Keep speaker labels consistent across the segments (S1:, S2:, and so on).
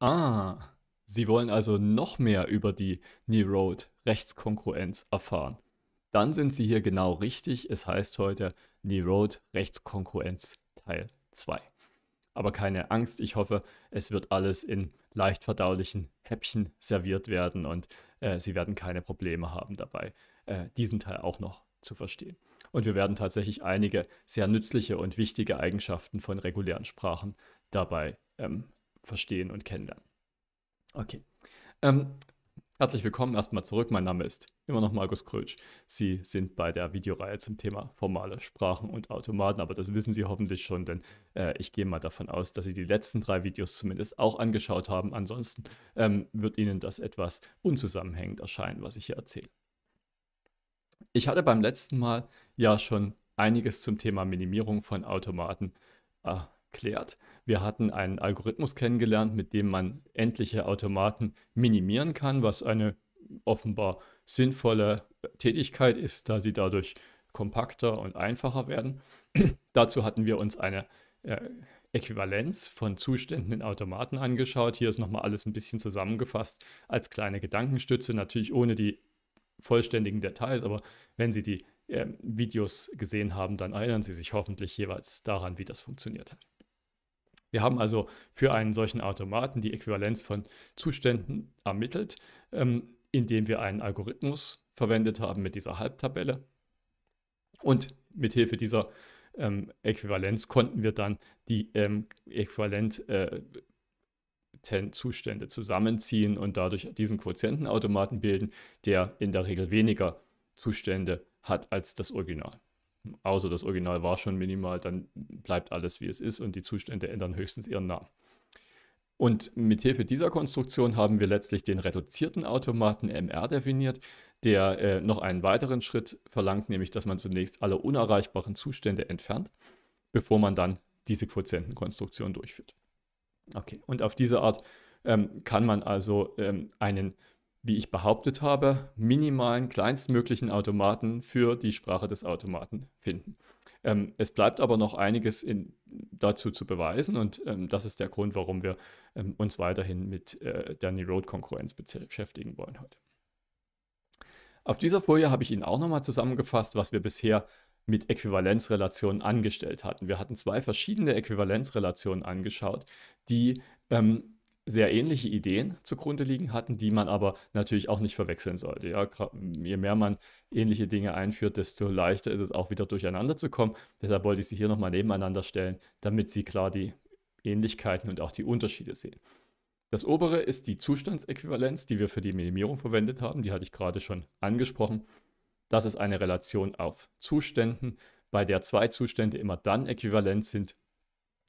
S1: Ah, Sie wollen also noch mehr über die Neroad Rechtskongruenz erfahren. Dann sind Sie hier genau richtig. Es heißt heute Neroad Rechtskongruenz Teil 2. Aber keine Angst, ich hoffe, es wird alles in leicht verdaulichen Häppchen serviert werden und äh, Sie werden keine Probleme haben dabei, äh, diesen Teil auch noch zu verstehen. Und wir werden tatsächlich einige sehr nützliche und wichtige Eigenschaften von regulären Sprachen dabei ähm, verstehen und kennenlernen. Okay. Ähm, herzlich willkommen erstmal zurück. Mein Name ist immer noch Markus Krötsch. Sie sind bei der Videoreihe zum Thema formale Sprachen und Automaten, aber das wissen Sie hoffentlich schon, denn äh, ich gehe mal davon aus, dass Sie die letzten drei Videos zumindest auch angeschaut haben. Ansonsten ähm, wird Ihnen das etwas unzusammenhängend erscheinen, was ich hier erzähle. Ich hatte beim letzten Mal ja schon einiges zum Thema Minimierung von Automaten äh, klärt. Wir hatten einen Algorithmus kennengelernt, mit dem man endliche Automaten minimieren kann, was eine offenbar sinnvolle äh, Tätigkeit ist, da sie dadurch kompakter und einfacher werden. Dazu hatten wir uns eine äh, Äquivalenz von Zuständen in Automaten angeschaut. Hier ist nochmal alles ein bisschen zusammengefasst als kleine Gedankenstütze, natürlich ohne die vollständigen Details, aber wenn Sie die äh, Videos gesehen haben, dann erinnern Sie sich hoffentlich jeweils daran, wie das funktioniert hat. Wir haben also für einen solchen Automaten die Äquivalenz von Zuständen ermittelt, ähm, indem wir einen Algorithmus verwendet haben mit dieser Halbtabelle. Und mithilfe dieser ähm, Äquivalenz konnten wir dann die ähm, äquivalent äh, Zustände zusammenziehen und dadurch diesen Quotientenautomaten bilden, der in der Regel weniger Zustände hat als das Original außer das Original war schon minimal, dann bleibt alles wie es ist und die Zustände ändern höchstens ihren Namen. Und mit Hilfe dieser Konstruktion haben wir letztlich den reduzierten Automaten MR definiert, der äh, noch einen weiteren Schritt verlangt, nämlich dass man zunächst alle unerreichbaren Zustände entfernt, bevor man dann diese Quotientenkonstruktion durchführt. Okay, und auf diese Art ähm, kann man also ähm, einen wie ich behauptet habe, minimalen, kleinstmöglichen Automaten für die Sprache des Automaten finden. Ähm, es bleibt aber noch einiges in, dazu zu beweisen und ähm, das ist der Grund, warum wir ähm, uns weiterhin mit äh, der Neurode-Konkurrenz beschäftigen wollen heute. Auf dieser Folie habe ich Ihnen auch nochmal zusammengefasst, was wir bisher mit Äquivalenzrelationen angestellt hatten. Wir hatten zwei verschiedene Äquivalenzrelationen angeschaut, die ähm, sehr ähnliche Ideen zugrunde liegen hatten, die man aber natürlich auch nicht verwechseln sollte. Ja, je mehr man ähnliche Dinge einführt, desto leichter ist es auch wieder durcheinander zu kommen. Deshalb wollte ich sie hier nochmal nebeneinander stellen, damit Sie klar die Ähnlichkeiten und auch die Unterschiede sehen. Das obere ist die Zustandsäquivalenz, die wir für die Minimierung verwendet haben. Die hatte ich gerade schon angesprochen. Das ist eine Relation auf Zuständen, bei der zwei Zustände immer dann äquivalent sind,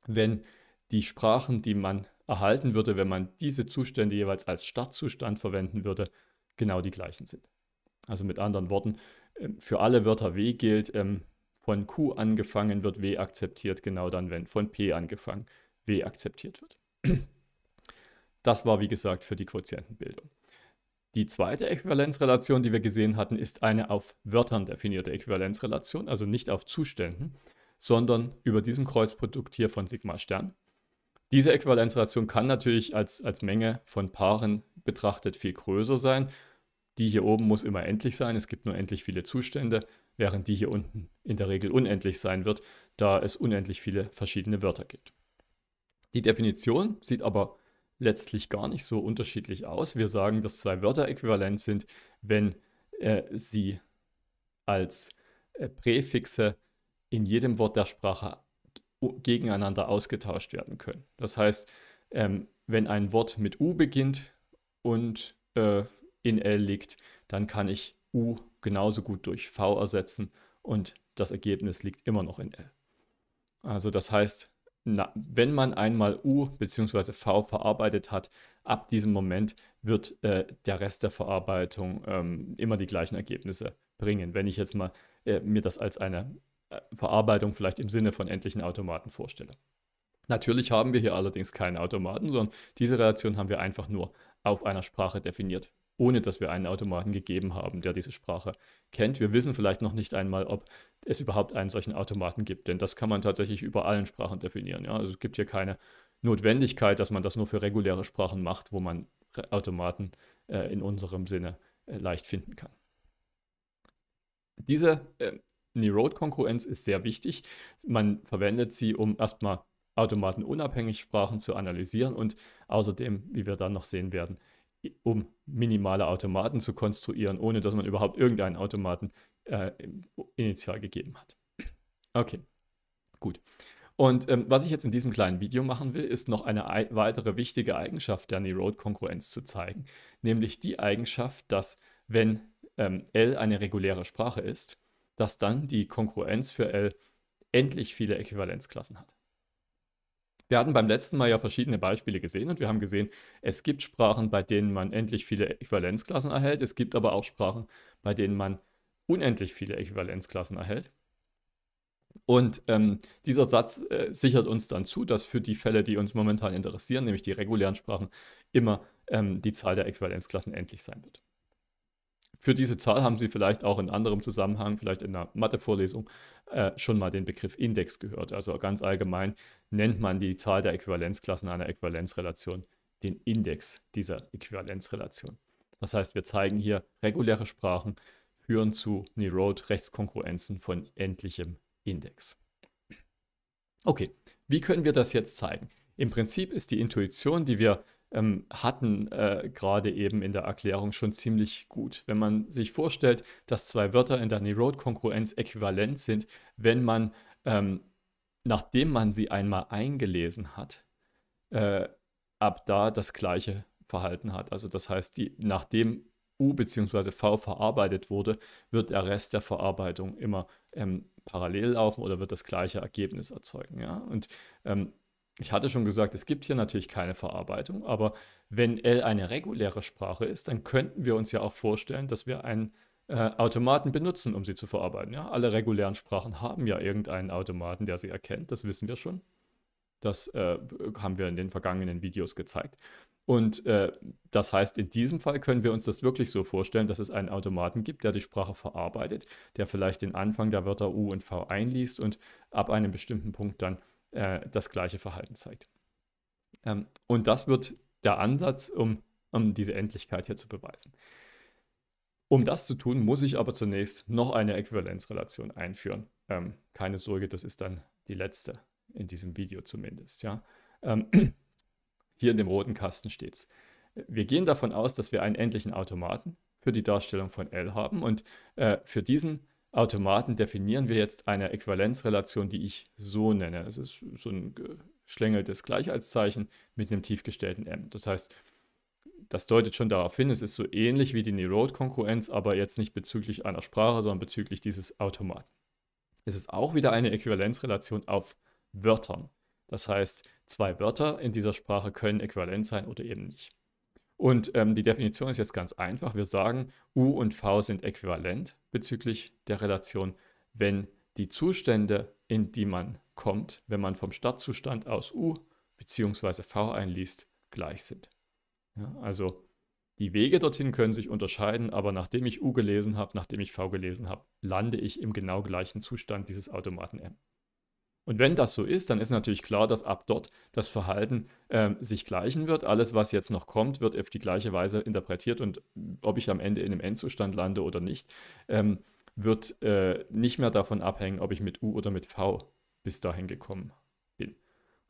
S1: wenn die Sprachen, die man erhalten würde, wenn man diese Zustände jeweils als Startzustand verwenden würde, genau die gleichen sind. Also mit anderen Worten, ähm, für alle Wörter W gilt, ähm, von Q angefangen wird W akzeptiert, genau dann, wenn von P angefangen W akzeptiert wird. Das war, wie gesagt, für die Quotientenbildung. Die zweite Äquivalenzrelation, die wir gesehen hatten, ist eine auf Wörtern definierte Äquivalenzrelation, also nicht auf Zuständen, sondern über diesem Kreuzprodukt hier von Sigma Stern. Diese Äquivalenzration kann natürlich als, als Menge von Paaren betrachtet viel größer sein. Die hier oben muss immer endlich sein, es gibt nur endlich viele Zustände, während die hier unten in der Regel unendlich sein wird, da es unendlich viele verschiedene Wörter gibt. Die Definition sieht aber letztlich gar nicht so unterschiedlich aus. Wir sagen, dass zwei Wörter äquivalent sind, wenn äh, sie als äh, Präfixe in jedem Wort der Sprache gegeneinander ausgetauscht werden können. Das heißt, ähm, wenn ein Wort mit U beginnt und äh, in L liegt, dann kann ich U genauso gut durch V ersetzen und das Ergebnis liegt immer noch in L. Also das heißt, na, wenn man einmal U bzw. V verarbeitet hat, ab diesem Moment wird äh, der Rest der Verarbeitung ähm, immer die gleichen Ergebnisse bringen. Wenn ich jetzt mal äh, mir das als eine Verarbeitung vielleicht im Sinne von endlichen Automaten vorstelle. Natürlich haben wir hier allerdings keinen Automaten, sondern diese Relation haben wir einfach nur auf einer Sprache definiert, ohne dass wir einen Automaten gegeben haben, der diese Sprache kennt. Wir wissen vielleicht noch nicht einmal, ob es überhaupt einen solchen Automaten gibt, denn das kann man tatsächlich über allen Sprachen definieren. Ja? Also es gibt hier keine Notwendigkeit, dass man das nur für reguläre Sprachen macht, wo man Automaten äh, in unserem Sinne äh, leicht finden kann. Diese äh, die Road-Konkurrenz ist sehr wichtig. Man verwendet sie, um erstmal automatenunabhängig Sprachen zu analysieren und außerdem, wie wir dann noch sehen werden, um minimale Automaten zu konstruieren, ohne dass man überhaupt irgendeinen Automaten äh, initial gegeben hat. Okay, gut. Und ähm, was ich jetzt in diesem kleinen Video machen will, ist noch eine weitere wichtige Eigenschaft der Neurode-Konkurrenz zu zeigen, nämlich die Eigenschaft, dass wenn ähm, L eine reguläre Sprache ist, dass dann die Kongruenz für L endlich viele Äquivalenzklassen hat. Wir hatten beim letzten Mal ja verschiedene Beispiele gesehen und wir haben gesehen, es gibt Sprachen, bei denen man endlich viele Äquivalenzklassen erhält. Es gibt aber auch Sprachen, bei denen man unendlich viele Äquivalenzklassen erhält. Und ähm, dieser Satz äh, sichert uns dann zu, dass für die Fälle, die uns momentan interessieren, nämlich die regulären Sprachen, immer ähm, die Zahl der Äquivalenzklassen endlich sein wird. Für diese Zahl haben Sie vielleicht auch in anderem Zusammenhang, vielleicht in einer Mathevorlesung, äh, schon mal den Begriff Index gehört. Also ganz allgemein nennt man die Zahl der Äquivalenzklassen einer Äquivalenzrelation den Index dieser Äquivalenzrelation. Das heißt, wir zeigen hier, reguläre Sprachen führen zu Neroad-Rechtskongruenzen von endlichem Index. Okay, wie können wir das jetzt zeigen? Im Prinzip ist die Intuition, die wir ähm, hatten, äh, gerade eben in der Erklärung schon ziemlich gut. Wenn man sich vorstellt, dass zwei Wörter in der Nerode-Konkurrenz äquivalent sind, wenn man, ähm, nachdem man sie einmal eingelesen hat, äh, ab da das gleiche Verhalten hat. Also das heißt, die, nachdem U bzw. V verarbeitet wurde, wird der Rest der Verarbeitung immer ähm, parallel laufen oder wird das gleiche Ergebnis erzeugen. Ja? Und ähm, ich hatte schon gesagt, es gibt hier natürlich keine Verarbeitung, aber wenn L eine reguläre Sprache ist, dann könnten wir uns ja auch vorstellen, dass wir einen äh, Automaten benutzen, um sie zu verarbeiten. Ja, alle regulären Sprachen haben ja irgendeinen Automaten, der sie erkennt, das wissen wir schon. Das äh, haben wir in den vergangenen Videos gezeigt. Und äh, das heißt, in diesem Fall können wir uns das wirklich so vorstellen, dass es einen Automaten gibt, der die Sprache verarbeitet, der vielleicht den Anfang der Wörter U und V einliest und ab einem bestimmten Punkt dann äh, das gleiche Verhalten zeigt. Ähm, und das wird der Ansatz, um, um diese Endlichkeit hier zu beweisen. Um das zu tun, muss ich aber zunächst noch eine Äquivalenzrelation einführen. Ähm, keine Sorge, das ist dann die letzte in diesem Video zumindest. Ja? Ähm, hier in dem roten Kasten steht es. Wir gehen davon aus, dass wir einen endlichen Automaten für die Darstellung von L haben und äh, für diesen Automaten definieren wir jetzt eine Äquivalenzrelation, die ich so nenne. Es ist so ein geschlängeltes Gleichheitszeichen mit einem tiefgestellten M. Das heißt, das deutet schon darauf hin, es ist so ähnlich wie die Neurode-Konkurrenz, aber jetzt nicht bezüglich einer Sprache, sondern bezüglich dieses Automaten. Es ist auch wieder eine Äquivalenzrelation auf Wörtern. Das heißt, zwei Wörter in dieser Sprache können äquivalent sein oder eben nicht. Und ähm, die Definition ist jetzt ganz einfach. Wir sagen, U und V sind äquivalent bezüglich der Relation, wenn die Zustände, in die man kommt, wenn man vom Startzustand aus U bzw. V einliest, gleich sind. Ja, also die Wege dorthin können sich unterscheiden, aber nachdem ich U gelesen habe, nachdem ich V gelesen habe, lande ich im genau gleichen Zustand dieses Automaten M. Und wenn das so ist, dann ist natürlich klar, dass ab dort das Verhalten äh, sich gleichen wird. Alles, was jetzt noch kommt, wird auf die gleiche Weise interpretiert und äh, ob ich am Ende in einem Endzustand lande oder nicht, ähm, wird äh, nicht mehr davon abhängen, ob ich mit U oder mit V bis dahin gekommen bin.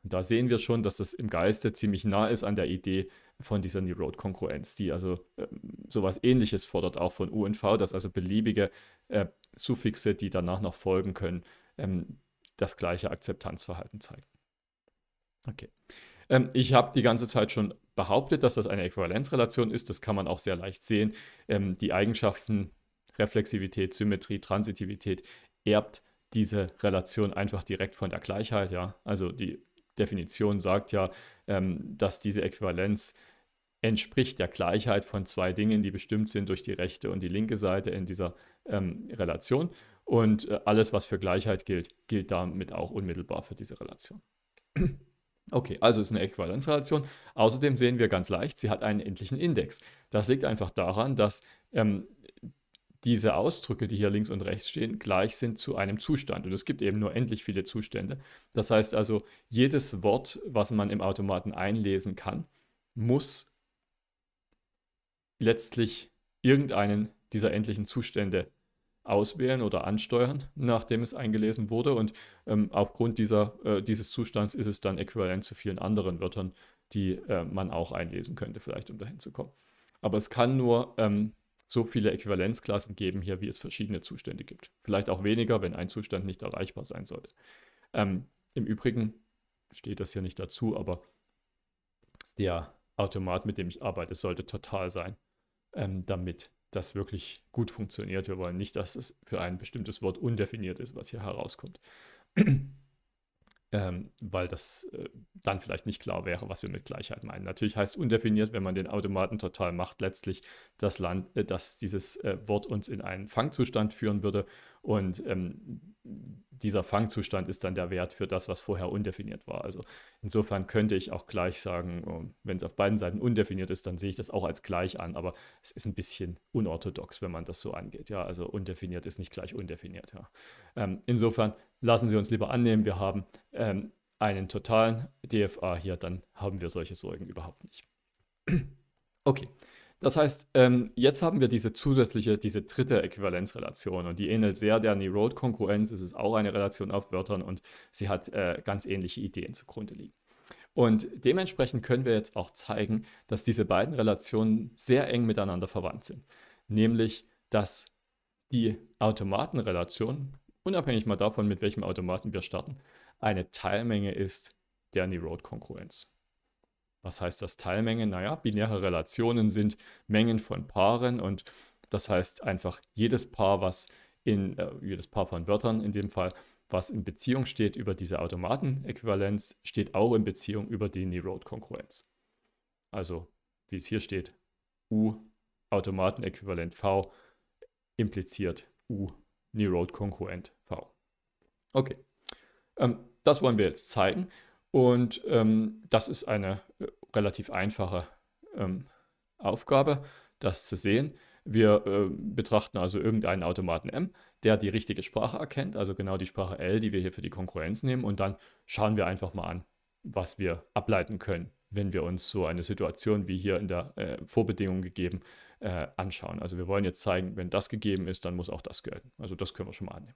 S1: Und da sehen wir schon, dass das im Geiste ziemlich nah ist an der Idee von dieser New Road-Kongruenz, die also äh, sowas ähnliches fordert, auch von U und V, dass also beliebige äh, Suffixe, die danach noch folgen können, ähm, das gleiche Akzeptanzverhalten zeigen. Okay. Ähm, ich habe die ganze Zeit schon behauptet, dass das eine Äquivalenzrelation ist. Das kann man auch sehr leicht sehen. Ähm, die Eigenschaften Reflexivität, Symmetrie, Transitivität erbt diese Relation einfach direkt von der Gleichheit. Ja? Also die Definition sagt ja, ähm, dass diese Äquivalenz entspricht der Gleichheit von zwei Dingen, die bestimmt sind durch die rechte und die linke Seite in dieser ähm, Relation. Und äh, alles, was für Gleichheit gilt, gilt damit auch unmittelbar für diese Relation. Okay, also ist eine Äquivalenzrelation. Außerdem sehen wir ganz leicht, sie hat einen endlichen Index. Das liegt einfach daran, dass ähm, diese Ausdrücke, die hier links und rechts stehen, gleich sind zu einem Zustand. Und es gibt eben nur endlich viele Zustände. Das heißt also, jedes Wort, was man im Automaten einlesen kann, muss letztlich irgendeinen dieser endlichen Zustände auswählen oder ansteuern, nachdem es eingelesen wurde. Und ähm, aufgrund dieser, äh, dieses Zustands ist es dann äquivalent zu vielen anderen Wörtern, die äh, man auch einlesen könnte, vielleicht um dahin zu kommen. Aber es kann nur ähm, so viele Äquivalenzklassen geben hier, wie es verschiedene Zustände gibt. Vielleicht auch weniger, wenn ein Zustand nicht erreichbar sein sollte. Ähm, Im Übrigen steht das hier nicht dazu, aber der Automat, mit dem ich arbeite, sollte total sein, ähm, damit das wirklich gut funktioniert. Wir wollen nicht, dass es für ein bestimmtes Wort undefiniert ist, was hier herauskommt ähm, weil das äh, dann vielleicht nicht klar wäre, was wir mit Gleichheit meinen. Natürlich heißt undefiniert, wenn man den Automaten total macht, letztlich, das Land, äh, dass dieses äh, Wort uns in einen Fangzustand führen würde und ähm, dieser Fangzustand ist dann der Wert für das, was vorher undefiniert war. Also insofern könnte ich auch gleich sagen, oh, wenn es auf beiden Seiten undefiniert ist, dann sehe ich das auch als gleich an, aber es ist ein bisschen unorthodox, wenn man das so angeht. Ja, also undefiniert ist nicht gleich undefiniert. Ja. Ähm, insofern lassen Sie uns lieber annehmen, wir haben ähm, einen totalen DFA hier, dann haben wir solche Sorgen überhaupt nicht. Okay, das heißt, ähm, jetzt haben wir diese zusätzliche, diese dritte Äquivalenzrelation und die ähnelt sehr der Neurode-Konkurrenz. Es ist auch eine Relation auf Wörtern und sie hat äh, ganz ähnliche Ideen zugrunde liegen. Und dementsprechend können wir jetzt auch zeigen, dass diese beiden Relationen sehr eng miteinander verwandt sind. Nämlich, dass die Automatenrelation unabhängig mal davon, mit welchem Automaten wir starten, eine Teilmenge ist der Neurode-Kongruenz. Was heißt das Teilmenge? Naja, binäre Relationen sind Mengen von Paaren und das heißt einfach jedes Paar, was in, äh, jedes Paar von Wörtern in dem Fall, was in Beziehung steht über diese Automatenäquivalenz, steht auch in Beziehung über die Neurode-Kongruenz. Also, wie es hier steht, U Automatenäquivalent V impliziert U New Road Konkurrent V. Okay, ähm, das wollen wir jetzt zeigen und ähm, das ist eine äh, relativ einfache ähm, Aufgabe, das zu sehen. Wir äh, betrachten also irgendeinen Automaten M, der die richtige Sprache erkennt, also genau die Sprache L, die wir hier für die Konkurrenz nehmen und dann schauen wir einfach mal an, was wir ableiten können, wenn wir uns so eine Situation wie hier in der äh, Vorbedingung gegeben haben äh, anschauen. Also wir wollen jetzt zeigen, wenn das gegeben ist, dann muss auch das gelten. Also das können wir schon mal annehmen.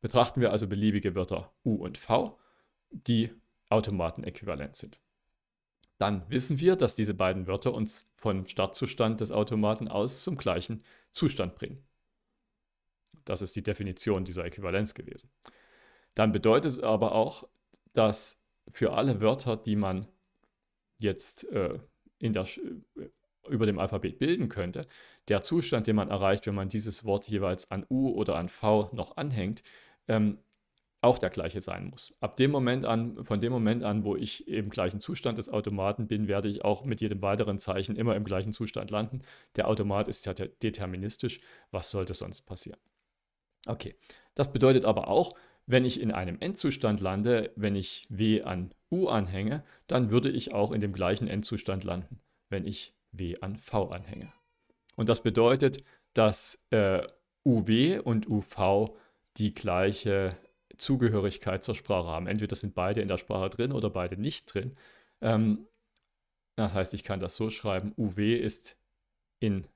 S1: Betrachten wir also beliebige Wörter U und V, die Automatenäquivalent sind. Dann wissen wir, dass diese beiden Wörter uns vom Startzustand des Automaten aus zum gleichen Zustand bringen. Das ist die Definition dieser Äquivalenz gewesen. Dann bedeutet es aber auch, dass für alle Wörter, die man jetzt äh, in der, über dem Alphabet bilden könnte, der Zustand, den man erreicht, wenn man dieses Wort jeweils an U oder an V noch anhängt, ähm, auch der gleiche sein muss. Ab dem Moment an, von dem Moment an, wo ich im gleichen Zustand des Automaten bin, werde ich auch mit jedem weiteren Zeichen immer im gleichen Zustand landen. Der Automat ist ja deterministisch. Was sollte sonst passieren? Okay, das bedeutet aber auch, wenn ich in einem Endzustand lande, wenn ich W an U anhänge, dann würde ich auch in dem gleichen Endzustand landen. Wenn ich W an V-Anhänger. Und das bedeutet, dass äh, UW und UV die gleiche Zugehörigkeit zur Sprache haben. Entweder sind beide in der Sprache drin oder beide nicht drin. Ähm, das heißt, ich kann das so schreiben, UW ist in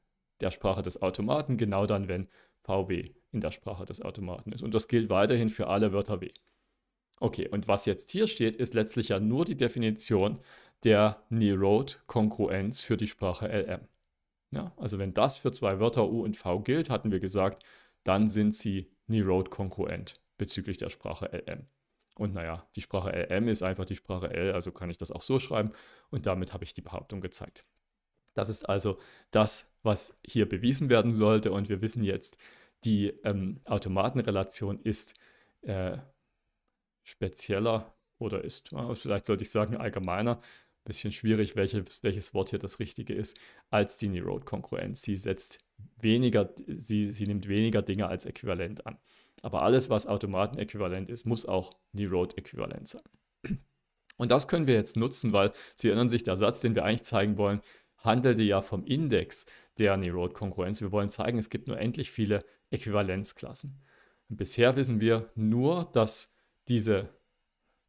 S1: der Sprache des Automaten, genau dann, wenn VW in der Sprache des Automaten ist. Und das gilt weiterhin für alle Wörter W. Okay, und was jetzt hier steht, ist letztlich ja nur die Definition der Neurode-Kongruenz für die Sprache LM. Ja, also wenn das für zwei Wörter U und V gilt, hatten wir gesagt, dann sind sie Neurode-kongruent bezüglich der Sprache LM. Und naja, die Sprache LM ist einfach die Sprache L, also kann ich das auch so schreiben. Und damit habe ich die Behauptung gezeigt. Das ist also das, was hier bewiesen werden sollte. Und wir wissen jetzt, die ähm, Automatenrelation ist äh, spezieller oder ist, vielleicht sollte ich sagen, allgemeiner bisschen schwierig, welche, welches Wort hier das richtige ist, als die Neurode-Kongruenz. Sie setzt weniger, sie, sie nimmt weniger Dinge als äquivalent an. Aber alles, was Automatenäquivalent ist, muss auch Neurode-Äquivalent sein. Und das können wir jetzt nutzen, weil Sie erinnern sich, der Satz, den wir eigentlich zeigen wollen, handelte ja vom Index der Neurode-Kongruenz. Wir wollen zeigen, es gibt nur endlich viele Äquivalenzklassen. Und bisher wissen wir nur, dass diese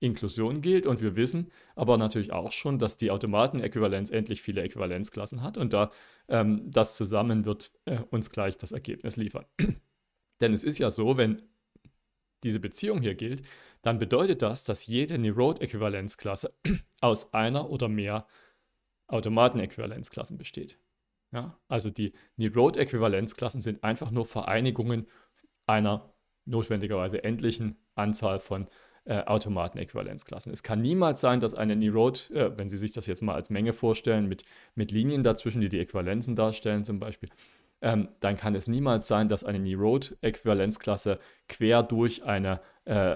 S1: Inklusion gilt und wir wissen aber natürlich auch schon, dass die Automatenäquivalenz endlich viele Äquivalenzklassen hat und da ähm, das zusammen wird äh, uns gleich das Ergebnis liefern. Denn es ist ja so, wenn diese Beziehung hier gilt, dann bedeutet das, dass jede Nerode-Äquivalenzklasse aus einer oder mehr Automatenäquivalenzklassen besteht. Ja? Also die Nerode-Äquivalenzklassen sind einfach nur Vereinigungen einer notwendigerweise endlichen Anzahl von äh, Automaten-Äquivalenzklassen. Es kann niemals sein, dass eine Nerode, äh, wenn Sie sich das jetzt mal als Menge vorstellen, mit, mit Linien dazwischen, die die Äquivalenzen darstellen zum Beispiel, ähm, dann kann es niemals sein, dass eine Nerode-Äquivalenzklasse quer durch eine äh,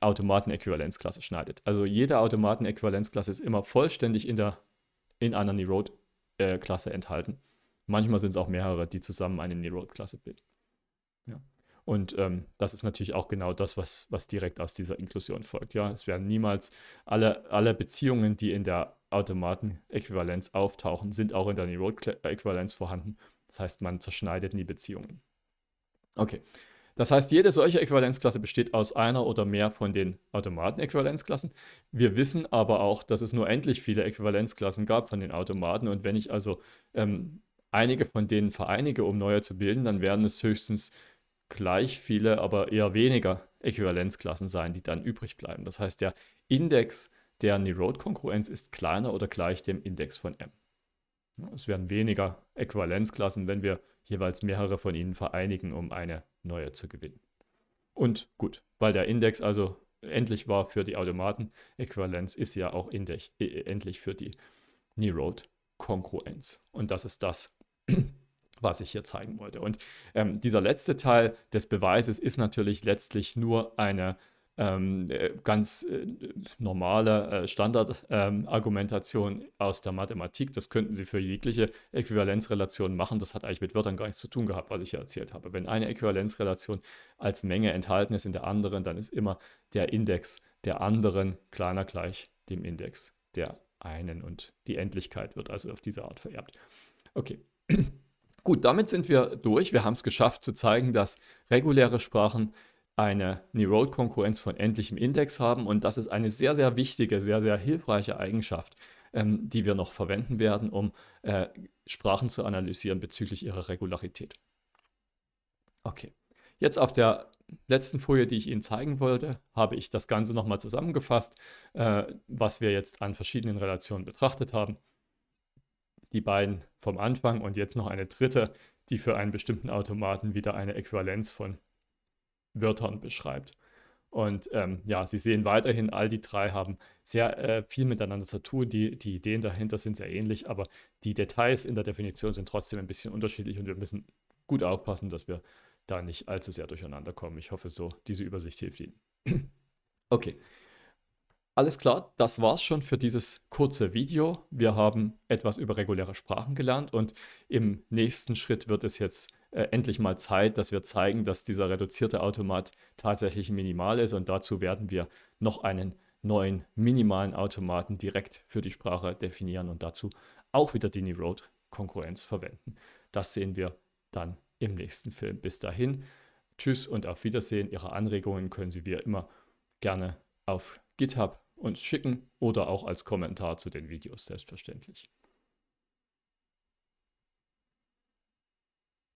S1: Automaten-Äquivalenzklasse schneidet. Also jede Automaten-Äquivalenzklasse ist immer vollständig in, der, in einer Nerode-Klasse äh, enthalten. Manchmal sind es auch mehrere, die zusammen eine Nerode-Klasse bilden. Und ähm, das ist natürlich auch genau das, was, was direkt aus dieser Inklusion folgt. Ja, es werden niemals alle, alle Beziehungen, die in der Automaten-Äquivalenz auftauchen, sind auch in der Niveau-Äquivalenz vorhanden. Das heißt, man zerschneidet nie Beziehungen. Okay. Das heißt, jede solche Äquivalenzklasse besteht aus einer oder mehr von den Automaten-Äquivalenzklassen. Wir wissen aber auch, dass es nur endlich viele Äquivalenzklassen gab von den Automaten. Und wenn ich also ähm, einige von denen vereinige, um neue zu bilden, dann werden es höchstens gleich viele, aber eher weniger Äquivalenzklassen sein, die dann übrig bleiben. Das heißt, der Index der Nerode-Kongruenz ist kleiner oder gleich dem Index von M. Es werden weniger Äquivalenzklassen, wenn wir jeweils mehrere von ihnen vereinigen, um eine neue zu gewinnen. Und gut, weil der Index also endlich war für die Automaten, Äquivalenz ist ja auch Index, äh, endlich für die Nerode-Kongruenz. Und das ist das, was ich hier zeigen wollte. Und ähm, dieser letzte Teil des Beweises ist natürlich letztlich nur eine ähm, äh, ganz äh, normale äh, Standardargumentation ähm, aus der Mathematik. Das könnten Sie für jegliche Äquivalenzrelation machen. Das hat eigentlich mit Wörtern gar nichts zu tun gehabt, was ich hier erzählt habe. Wenn eine Äquivalenzrelation als Menge enthalten ist in der anderen, dann ist immer der Index der anderen kleiner gleich dem Index der einen und die Endlichkeit wird also auf diese Art vererbt. Okay. Gut, damit sind wir durch. Wir haben es geschafft zu zeigen, dass reguläre Sprachen eine Neurode-Konkurrenz von endlichem Index haben und das ist eine sehr, sehr wichtige, sehr, sehr hilfreiche Eigenschaft, ähm, die wir noch verwenden werden, um äh, Sprachen zu analysieren bezüglich ihrer Regularität. Okay, jetzt auf der letzten Folie, die ich Ihnen zeigen wollte, habe ich das Ganze nochmal zusammengefasst, äh, was wir jetzt an verschiedenen Relationen betrachtet haben die beiden vom Anfang und jetzt noch eine dritte, die für einen bestimmten Automaten wieder eine Äquivalenz von Wörtern beschreibt. Und ähm, ja, Sie sehen weiterhin, all die drei haben sehr äh, viel miteinander zu tun. Die, die Ideen dahinter sind sehr ähnlich, aber die Details in der Definition sind trotzdem ein bisschen unterschiedlich und wir müssen gut aufpassen, dass wir da nicht allzu sehr durcheinander kommen. Ich hoffe so, diese Übersicht hilft Ihnen. okay. Alles klar, das war's schon für dieses kurze Video. Wir haben etwas über reguläre Sprachen gelernt und im nächsten Schritt wird es jetzt äh, endlich mal Zeit, dass wir zeigen, dass dieser reduzierte Automat tatsächlich minimal ist und dazu werden wir noch einen neuen minimalen Automaten direkt für die Sprache definieren und dazu auch wieder die New Road Konkurrenz verwenden. Das sehen wir dann im nächsten Film. Bis dahin, tschüss und auf Wiedersehen. Ihre Anregungen können Sie wie immer gerne auf GitHub uns schicken oder auch als Kommentar zu den Videos selbstverständlich.